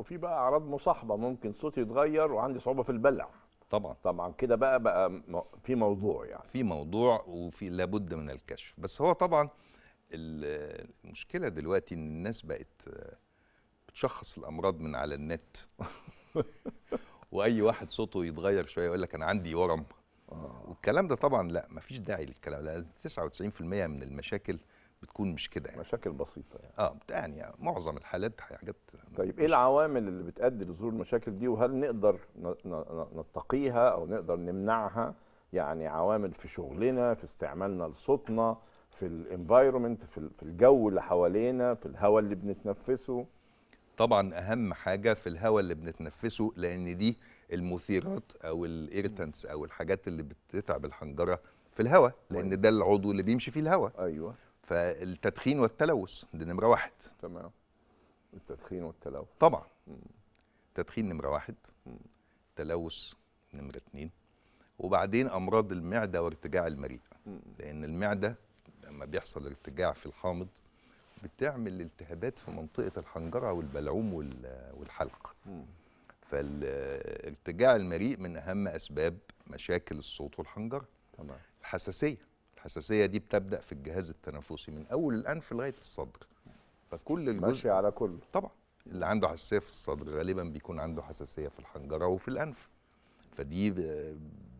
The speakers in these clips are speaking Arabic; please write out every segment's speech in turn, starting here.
وفي بقى اعراض مصاحبه ممكن صوتي يتغير وعندي صعوبه في البلع طبعا طبعا كده بقى بقى في موضوع يعني في موضوع وفي لابد من الكشف بس هو طبعا المشكله دلوقتي ان الناس بقت بتشخص الامراض من على النت واي واحد صوته يتغير شويه يقول لك انا عندي ورم آه. والكلام ده طبعا لا مفيش داعي للكلام ده 99% من المشاكل بتكون مش كده يعني مشاكل بسيطه يعني اه يعني, يعني معظم الحالات حاجات طيب ايه العوامل اللي بتؤدي لظهور المشاكل دي وهل نقدر نتقيها او نقدر نمنعها يعني عوامل في شغلنا في استعمالنا لصوتنا في الانفايرمنت في الجو اللي حوالينا في الهواء اللي بنتنفسه طبعا اهم حاجه في الهواء اللي بنتنفسه لان دي المثيرات او الايرتنس او الحاجات اللي بتتعب الحنجره في الهواء لان ده العضو اللي بيمشي فيه الهواء ايوه فالتدخين والتلوث ده نمره واحد تمام التدخين والتلوث طبعا التدخين تدخين نمره واحد تلوث نمره اتنين وبعدين امراض المعده وارتجاع المريء لان المعده لما بيحصل ارتجاع في الحامض بتعمل التهابات في منطقه الحنجره والبلعوم والحلق مم. فالارتجاع المريء من اهم اسباب مشاكل الصوت والحنجره تمام الحساسيه الحساسيه دي بتبدا في الجهاز التنفسي من اول الانف لغايه الصدر فكل الجزء ماشي على كله طبعا اللي عنده حساسيه في الصدر غالبا بيكون عنده حساسيه في الحنجره وفي الانف فدي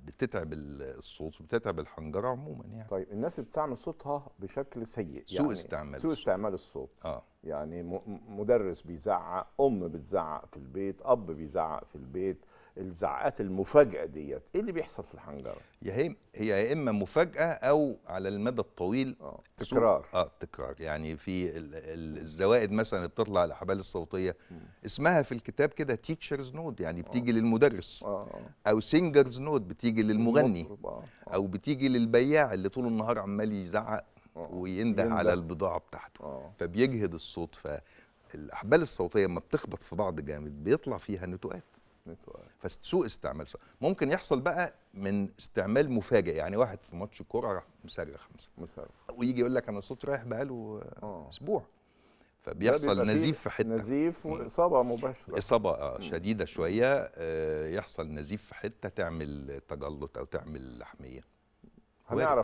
بتتعب الصوت وبتتعب الحنجره عموما يعني طيب الناس اللي بتستعمل صوتها بشكل سيء يعني سوء استعمال سوء استعمال الصوت اه يعني مدرس بيزعق ام بتزعق في البيت اب بيزعق في البيت الزعقات المفاجاه ديت ايه اللي بيحصل في الحنجره يا هي هي يا اما مفاجاه او على المدى الطويل آه. تكرار اه تكرار يعني في الزوائد مثلا بتطلع الاحبال الصوتيه م. اسمها في الكتاب كده تيتشرز نود يعني آه. بتيجي آه. للمدرس آه. آه. او سينجرز نود بتيجي للمغني آه،, آه. او بتيجي للبياع اللي طول النهار عمال يزعق وينده على البضاعه بتاعته آه. فبيجهد الصوت فالاحبال الصوتيه لما بتخبط في بعض جامد بيطلع فيها نتوءات فسوء استعمال صح. ممكن يحصل بقى من استعمال مفاجئ يعني واحد في ماتش الكوره راح مسجل خمسه مسجل ويجي يقول لك انا صوت رايح بقاله آه. اسبوع فبيحصل نزيف في حته نزيف واصابه مباشره اصابه آه شديده شويه آه، يحصل نزيف في حته تعمل تجلط او تعمل لحميه هنعرف